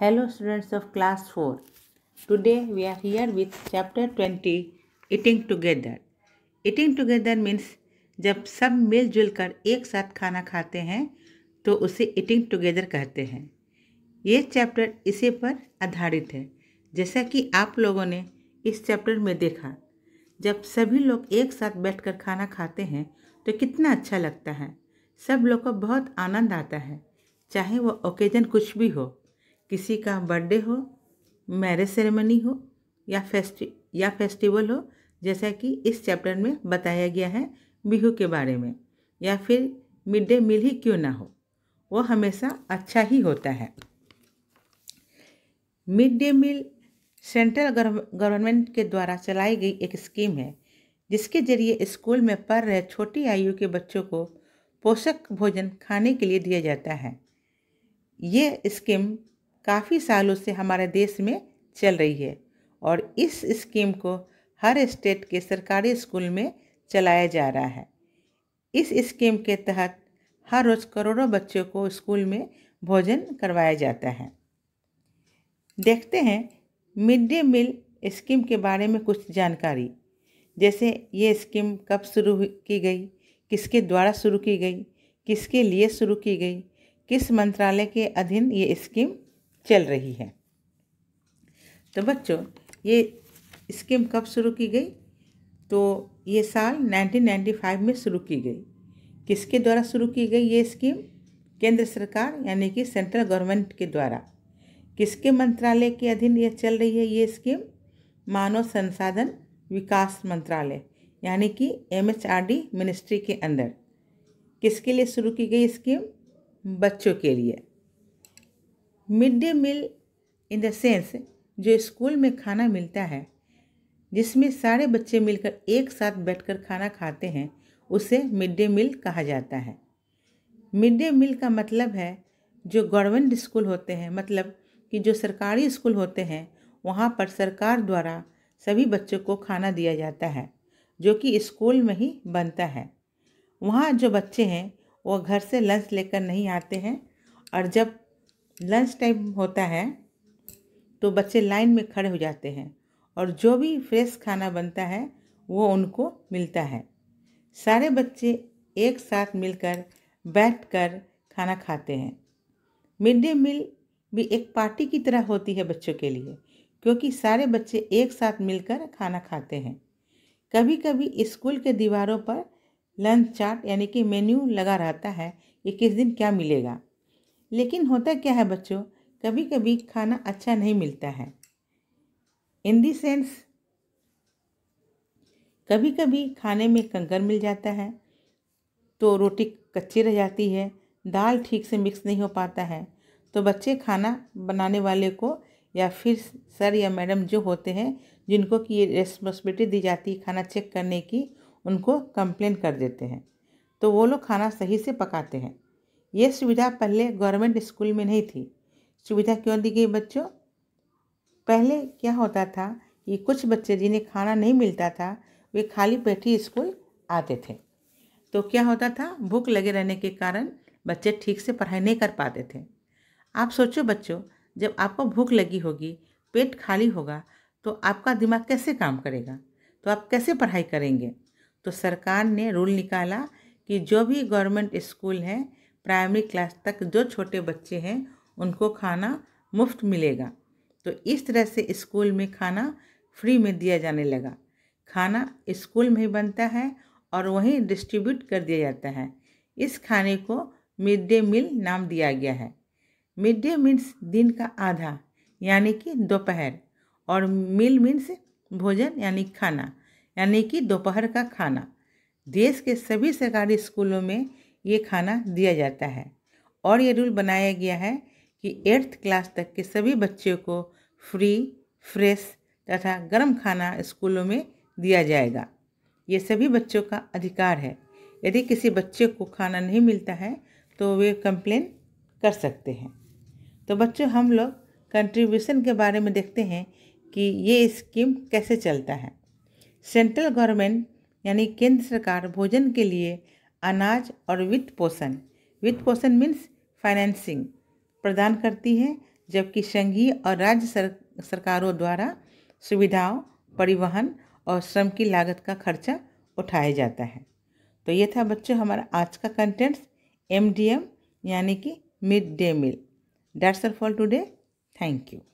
hello students of class four today we are here with chapter twenty eating together eating together means जब सब मिलजुल कर एक साथ खाना खाते हैं तो उसे ईटिंग टुगेदर कहते हैं ये चैप्टर इसी पर आधारित है जैसा कि आप लोगों ने इस चैप्टर में देखा जब सभी लोग एक साथ बैठकर खाना खाते हैं तो कितना अच्छा लगता है सब लोग को बहुत आनंद आता है चाहे वो ओकेजन कुछ भी हो किसी का बर्थडे हो मैरिज सेरेमनी हो या फेस्टि या फेस्टिवल हो जैसा कि इस चैप्टर में बताया गया है बिहू के बारे में या फिर मिड डे मील ही क्यों ना हो वो हमेशा अच्छा ही होता है mid day meal central government के द्वारा चलाई गई एक स्कीम है जिसके जरिए स्कूल में पढ़ रहे छोटी आयु के बच्चों को पोषक भोजन खाने के लिए दिया जाता है ये स्कीम काफ़ी सालों से हमारे देश में चल रही है और इस स्कीम को हर स्टेट के सरकारी स्कूल में चलाया जा रहा है इस स्कीम के तहत हर रोज़ करोड़ों बच्चों को स्कूल में भोजन करवाया जाता है देखते हैं मिड डे मील स्कीम के बारे में कुछ जानकारी जैसे ये स्कीम कब शुरू की गई किसके द्वारा शुरू की गई किसके लिए शुरू की गई किस मंत्रालय के अधीन ये स्कीम चल रही है तो बच्चों ये स्कीम कब शुरू की गई तो ये साल 1995 में शुरू की गई किसके द्वारा शुरू की गई ये स्कीम केंद्र सरकार यानी कि सेंट्रल गवर्नमेंट के द्वारा किसके मंत्रालय के अधीन यह चल रही है ये स्कीम मानव संसाधन विकास मंत्रालय यानी कि एमएचआरडी मिनिस्ट्री के अंदर किसके लिए शुरू की गई स्कीम बच्चों के लिए mid day meal in the sense जो स्कूल में खाना मिलता है जिसमें सारे बच्चे मिलकर एक साथ बैठकर खाना खाते हैं उसे मिड डे मील कहा जाता है मिड डे मील का मतलब है जो गवर्नमेंट स्कूल होते हैं मतलब कि जो सरकारी स्कूल होते हैं वहाँ पर सरकार द्वारा सभी बच्चों को खाना दिया जाता है जो कि स्कूल में ही बनता है वहाँ जो बच्चे हैं वो घर से लंच लेकर नहीं आते हैं और जब लंच टाइम होता है तो बच्चे लाइन में खड़े हो जाते हैं और जो भी फ्रेश खाना बनता है वो उनको मिलता है सारे बच्चे एक साथ मिलकर बैठकर खाना खाते हैं मिड डे मील भी एक पार्टी की तरह होती है बच्चों के लिए क्योंकि सारे बच्चे एक साथ मिलकर खाना खाते हैं कभी कभी स्कूल के दीवारों पर लंच चार्ट यानी कि मेन्यू लगा रहता है कि किस दिन क्या मिलेगा लेकिन होता क्या है बच्चों कभी कभी खाना अच्छा नहीं मिलता है इन दी सेंस कभी कभी खाने में कंकर मिल जाता है तो रोटी कच्ची रह जाती है दाल ठीक से मिक्स नहीं हो पाता है तो बच्चे खाना बनाने वाले को या फिर सर या मैडम जो होते हैं जिनको कि ये रेस्पॉन्सिबिलिटी दी जाती है खाना चेक करने की उनको कंप्लेन कर देते हैं तो वो लोग खाना सही से पकाते हैं ये सुविधा पहले गवर्नमेंट स्कूल में नहीं थी सुविधा क्यों दी गई बच्चों पहले क्या होता था कि कुछ बच्चे जिन्हें खाना नहीं मिलता था वे खाली पेट ही स्कूल आते थे तो क्या होता था भूख लगे रहने के कारण बच्चे ठीक से पढ़ाई नहीं कर पाते थे आप सोचो बच्चों जब आपको भूख लगी होगी पेट खाली होगा तो आपका दिमाग कैसे काम करेगा तो आप कैसे पढ़ाई करेंगे तो सरकार ने रूल निकाला कि जो भी गवर्नमेंट स्कूल हैं प्राइमरी क्लास तक जो छोटे बच्चे हैं उनको खाना मुफ्त मिलेगा तो इस तरह से स्कूल में खाना फ्री में दिया जाने लगा खाना स्कूल में ही बनता है और वहीं डिस्ट्रीब्यूट कर दिया जाता है इस खाने को मिड डे मील नाम दिया गया है मिड डे मीन्स दिन का आधा यानी कि दोपहर और मील मीन्स भोजन यानी खाना यानी कि दोपहर का खाना देश के सभी सरकारी स्कूलों में ये खाना दिया जाता है और ये रूल बनाया गया है कि एट्थ क्लास तक के सभी बच्चों को फ्री फ्रेश तथा गर्म खाना स्कूलों में दिया जाएगा ये सभी बच्चों का अधिकार है यदि किसी बच्चे को खाना नहीं मिलता है तो वे कंप्लेन कर सकते हैं तो बच्चों हम लोग कंट्रीब्यूशन के बारे में देखते हैं कि ये स्कीम कैसे चलता है सेंट्रल गवर्नमेंट यानी केंद्र सरकार भोजन के लिए अनाज और वित्त पोषण वित्त पोषण मीन्स फाइनेंसिंग प्रदान करती है जबकि संघीय और राज्य सर, सरकारों द्वारा सुविधाओं परिवहन और श्रम की लागत का खर्चा उठाया जाता है तो ये था बच्चों हमारा आज का कंटेंट्स एम यानी कि mid day meal that's all for today thank you